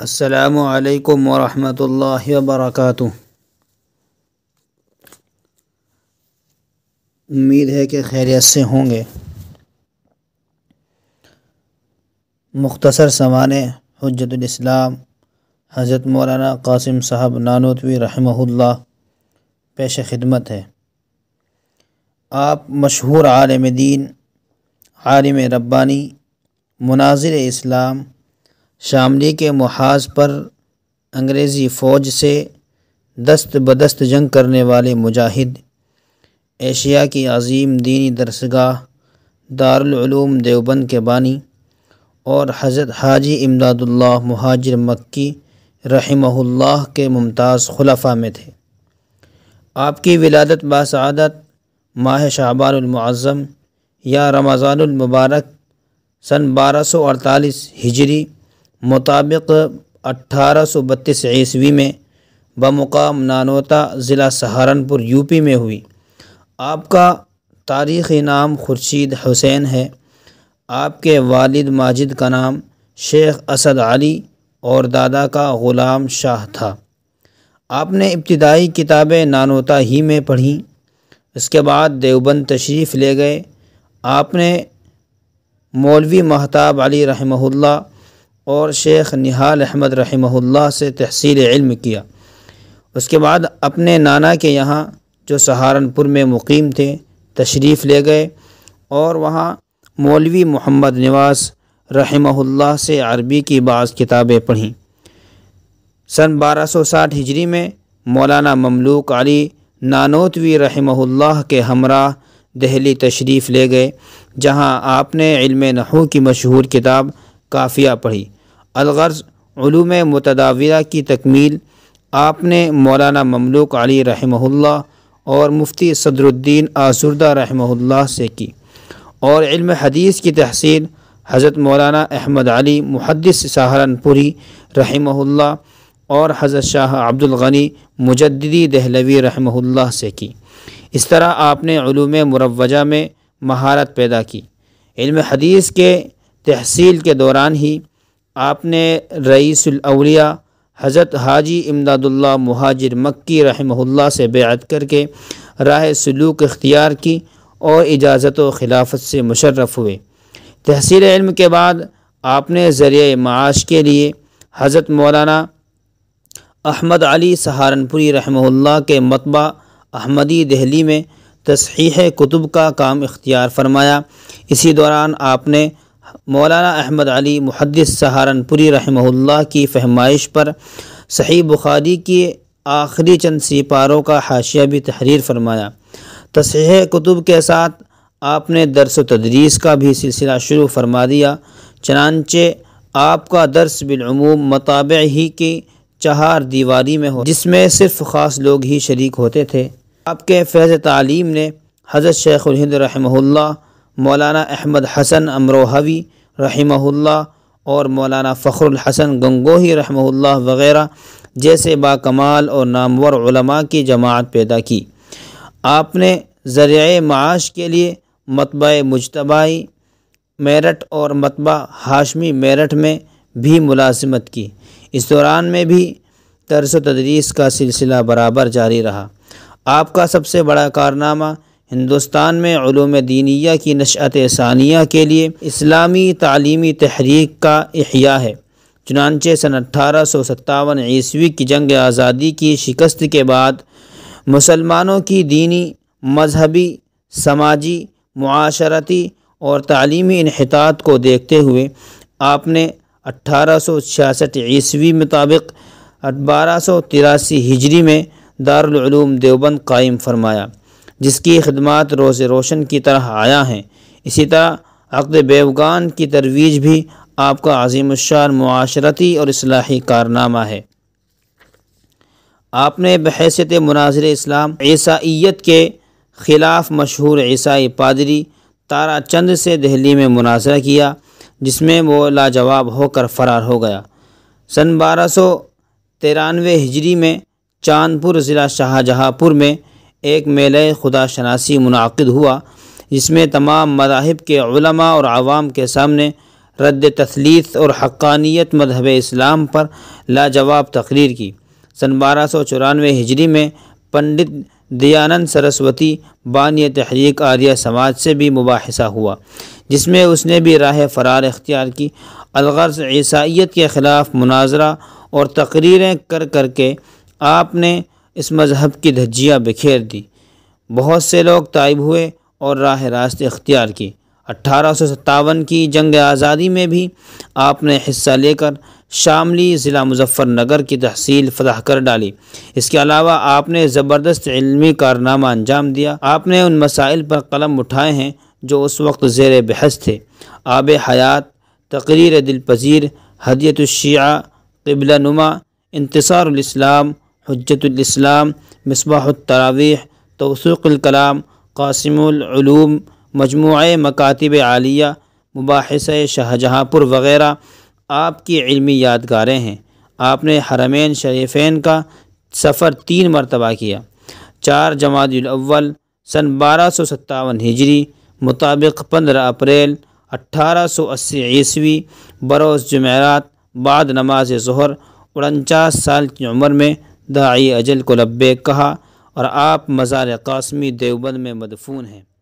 ورحمة الله وبركاته उम्मीद है कि खैरियत से होंगे मुख्तसर समाने हजतलाम हज़रत मौलाना कासिम साहब नानोतवी रहमहुल्ला पेश खिदमत है आप मशहूर आलम दीन आलम रब्बानी मुनाजिर इस्लाम शामली के महाज पर अंग्रेज़ी फ़ौज से दस्त बदस्त जंग करने वाले मुजाहिद एशिया की अजीम दीनी दरसगाह दारूम देवबंद के बानी और हज़रत हाजी इमदादुल्लाह महाजिर मक्की रहमहुल्लाह के मुमताज़ खुलाफा में थे आपकी विलादत बासदत माह शाबानमज़म या रमज़ानमबारक सन बारह सौ अड़तालीस हिजरी मुताबिक अट्ठारह सौ बत्तीस ईस्वी में बमुकाम नानोता ज़िला सहारनपुर यूपी में हुई आपका तारीख़ी नाम खुर्शीद हुसैन है आपके वालिद माजिद का नाम शेख असद अली और दादा का ग़ुलाम शाह था आपने इब्तदाई किताबें नानोता ही में पढ़ी इसके बाद देवबंद तशरीफ़ ले गए आपने मौलवी महताब अली रहमहुल्ला और शेख निहाल अहमद रहीमहुल्लाह से तहसील इल्म किया उसके बाद अपने नाना के यहाँ जो सहारनपुर में मुकीम थे तशरीफ़ ले गए और वहाँ मौलवी मोहम्मद नवास रहमहुल्लाह से अरबी की बाज़ किताबें पढ़ीं सन 1260 हिजरी में मौलाना ममलूक अली नानोतवी रहमहुल्लाह के हमरा दहली तशरीफ़ ले गए जहां आपने इल्म नहू की मशहूर किताब काफ़िया पढ़ी अलगर्ज़ूम मतदावरा की तकमील आपने मौलाना ममलूक अली रहमहुल्ला और मुफ्ती सदरुद्दीन आसुरदा रहमहुल्ला से की और इल्म हदीस की तहसील हज़रत मौलाना अहमद अली मुहदस सहारनपुरी रहमहुल्ला और हज़रत शाह अब्दुल गनी मुजद्दी दहलवी रहमहुल्ला से की इस तरह आपने मुरवजा में महारत पैदा की इल्म हदीस के तहसील के दौरान ही आपने रईसलिया हज़रत हाजी इमदादुल्ला महाजिर मक्की रहमहुल्ला से बेत करके राह सलूक इख्तियार की और इजाज़त व खिलाफत से मुशर्रफ हुए तहसील इल्म के बाद आपने ज़रिए माश के लिए हज़रत मौलाना अहमद अली सहारनपुरी रहमहुल्ला के मतबा अहमदी दहली में तसहीह कुतुब का काम इख्तियार फरमाया इसी दौरान आपने मौलाना अहमद अली मुहदस सहारनपुरी रहमहुल्लाह की फहमाइश पर सही बुखारी की आखिरी चंद सिपारों का हाशिया भी तहरीर फरमाया तसह कुतुब के साथ आपने दरस तदरीस का भी सिलसिला शुरू फरमा दिया चनानचे आपका दर्स बिलूम मताब ही की चार दीवारी में हो जिसमें सिर्फ ख़ास लोग ही शरीक होते थे आपके फैज़ तालीम ने हज़रत शेख हिंद रहमहुल्लाह मौलाना अहमद हसन अमरोहवी रहमहुल्ला और मौलाना फ़खरुल हसन गंगोही रहमहुल्ला वग़ैरह जैसे बाकमाल और नामवर की जमात पैदा की आपने ज़रिए माश के लिए मतबा मुजतबाई मेरठ और मतबा हाशमी मेरठ में भी मुलाजमत की इस दौरान में भी तरस तदरीस का सिलसिला बराबर जारी रहा आपका सबसे बड़ा कारनामा हिंदुस्तान में दीनिया की नशत सानिया के लिए इस्लामी तलीमी तहरीक का अहिया है चुनानचे सन अट्ठारह सौ सत्तावन ईस्वी की जंग आज़ादी की शिकस्त के बाद मुसलमानों की दीनी मजहबी समाजी माशरती और तलीमी इनहतात को देखते हुए आपने अट्ठारह सौ छियासठ ईस्वी मुताबिक बारह सौ तिरासी हिजरी में दारूम देवबंद कायम फरमाया जिसकी खदमात रोज़ रोशन की तरह आया हैं इसी तरह अकद बेवगान की तरवीज भी आपका अजीम शार माशरती और असलाही कारनामा है आपने बहसीत मनाजिर इस्लाम ईसाइत के ख़िलाफ़ मशहूर ईसाई पादरी तारा चंद से दिल्ली में मुनाजरा किया जिसमें वो लाजवाब होकर फ़रार हो गया सन बारह सौ तिरानवे हिजरी में चांदपुर ज़िला शाहजहाँपुर में एक मेले खुदा शनासी मुनद हुआ जिसमें तमाम मजाहब के उलमा और आवाम के सामने रद्द तसलीस और हक्कानियत मजहब इस्लाम पर लाजवाब तकरीर की सन बारह सौ चौरानवे हिजरी में पंडित दयानंद सरस्वती बानी तहरीक आर्य समाज से भी मुबासा हुआ जिसमें उसने भी राह फरार अख्तियार की अलगर्ज ईसाइत के ख़िलाफ़ मुनाजरा और तकरीरें कर करके आपने इस मज़हब की धज्जियाँ बिखेर दी बहुत से लोग तायब हुए और राह रास्त अख्तियार की अट्ठारह सौ की जंग आज़ादी में भी आपने हिस्सा लेकर शामली ज़िला मुजफ्फ़रनगर की तहसील फतह कर डाली इसके अलावा आपने ज़बरदस्त इलमी कारनामा अंजाम दिया आपने उन मसाइल पर कलम उठाए हैं जो उस वक्त जेर बहस थे आब हयात तकरीर दिलपजीर हदियत शिया नुमा इंतसारस्लाम हजतलाम मसबाहतरावीह तोसुक़लकलाम कासिमूम मजमु मकातब आलिया मुबास शाहजहाँपुर वग़ैरह आपकी इलमी यादगारें हैं आपने हरमेन शरीफ़ैन का सफ़र तीन मरतबा किया चार जमातवल सन बारह सौ सत्तावन हिजरी मुताबिक पंद्रह अप्रैल अट्ठारह सौ अस्सी ईस्वी बरोस जमेरात बाद नमाज जहर उनचास साल की उम्र में दाई अजल को लब्बे कहा और आप मज़ार कासमी देवबंद में मदफून हैं